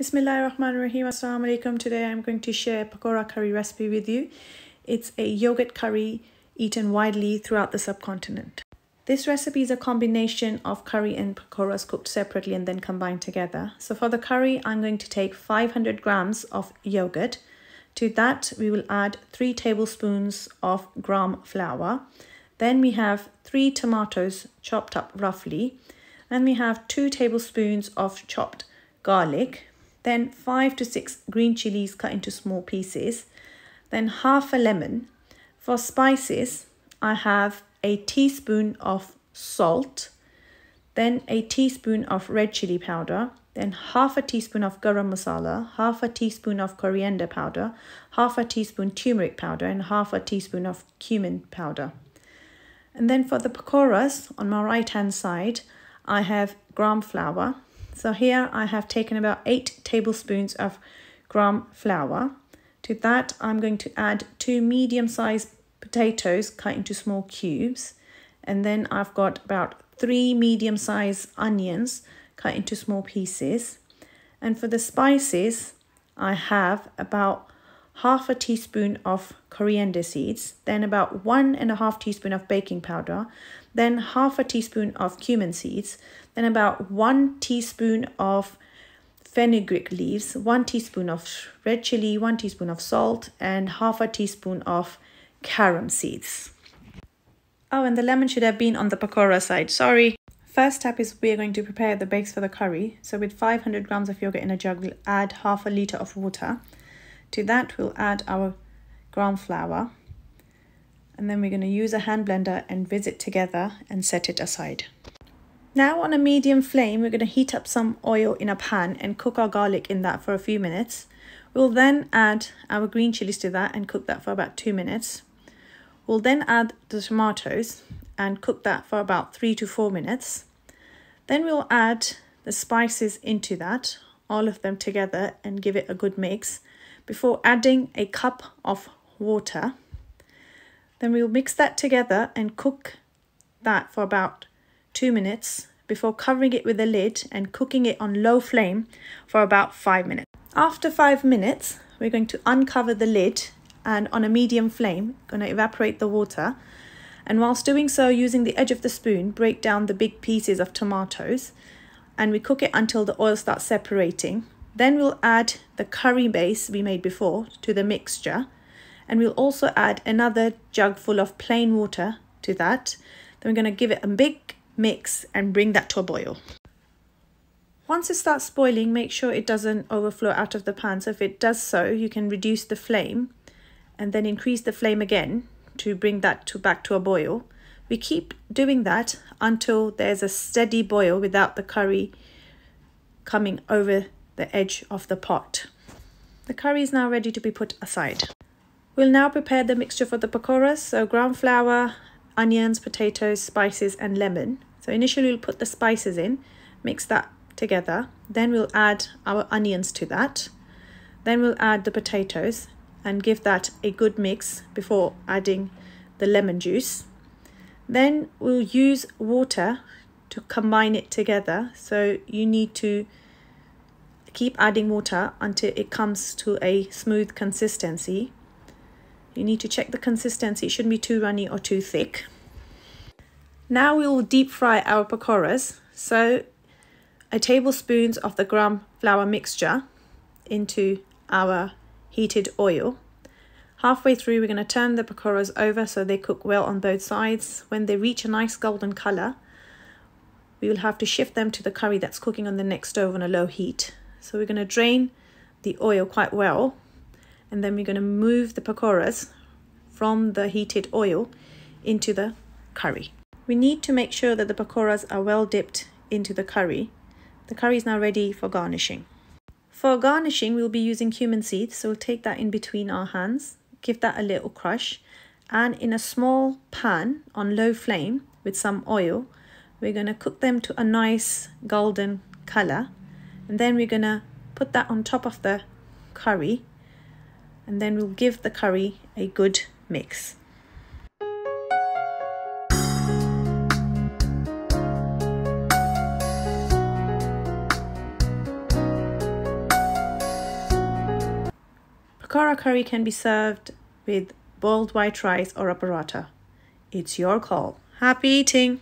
Bismillahirrahmanirrahim. Assalamu alaikum. Today I'm going to share pakora curry recipe with you. It's a yogurt curry eaten widely throughout the subcontinent. This recipe is a combination of curry and pakoras cooked separately and then combined together. So for the curry, I'm going to take 500 grams of yogurt. To that, we will add 3 tablespoons of gram flour. Then we have 3 tomatoes chopped up roughly. And we have 2 tablespoons of chopped garlic then five to six green chilies cut into small pieces, then half a lemon. For spices, I have a teaspoon of salt, then a teaspoon of red chili powder, then half a teaspoon of garam masala, half a teaspoon of coriander powder, half a teaspoon turmeric powder, and half a teaspoon of cumin powder. And then for the pakoras, on my right hand side, I have gram flour, so here I have taken about 8 tablespoons of gram flour. To that I'm going to add 2 medium-sized potatoes cut into small cubes. And then I've got about 3 medium-sized onions cut into small pieces. And for the spices, I have about half a teaspoon of coriander seeds, then about one and a half teaspoon of baking powder, then half a teaspoon of cumin seeds, then about one teaspoon of fenugreek leaves, one teaspoon of red chili, one teaspoon of salt, and half a teaspoon of carom seeds. Oh, and the lemon should have been on the pakora side, sorry. First step is we are going to prepare the base for the curry. So with 500 grams of yogurt in a jug, we'll add half a litre of water. To that, we'll add our gram flour, and then we're going to use a hand blender and whiz it together and set it aside. Now on a medium flame, we're going to heat up some oil in a pan and cook our garlic in that for a few minutes. We'll then add our green chilies to that and cook that for about two minutes. We'll then add the tomatoes and cook that for about three to four minutes. Then we'll add the spices into that, all of them together and give it a good mix before adding a cup of water. Then we'll mix that together and cook that for about two minutes before covering it with a lid and cooking it on low flame for about five minutes. After five minutes, we're going to uncover the lid and on a medium flame, going to evaporate the water. And whilst doing so, using the edge of the spoon, break down the big pieces of tomatoes and we cook it until the oil starts separating. Then we'll add the curry base we made before to the mixture and we'll also add another jug full of plain water to that. Then we're going to give it a big mix and bring that to a boil. Once it starts boiling, make sure it doesn't overflow out of the pan. So if it does so, you can reduce the flame and then increase the flame again to bring that to back to a boil. We keep doing that until there's a steady boil without the curry coming over the edge of the pot. The curry is now ready to be put aside. We'll now prepare the mixture for the pakoras, so ground flour, onions, potatoes, spices and lemon. So initially we'll put the spices in, mix that together, then we'll add our onions to that, then we'll add the potatoes and give that a good mix before adding the lemon juice. Then we'll use water to combine it together. So you need to keep adding water until it comes to a smooth consistency. You need to check the consistency. It shouldn't be too runny or too thick. Now we will deep fry our pakoras. So a tablespoon of the gram flour mixture into our heated oil. Halfway through, we're going to turn the pakoras over so they cook well on both sides. When they reach a nice golden color, we will have to shift them to the curry that's cooking on the next stove on a low heat. So we're going to drain the oil quite well and then we're going to move the pakoras from the heated oil into the curry. We need to make sure that the pakoras are well dipped into the curry. The curry is now ready for garnishing. For garnishing, we'll be using cumin seeds, so we'll take that in between our hands, give that a little crush, and in a small pan on low flame with some oil, we're going to cook them to a nice golden color, and then we're going to put that on top of the curry and then we'll give the curry a good mix. Pakora curry can be served with boiled white rice or a paratha. It's your call. Happy eating!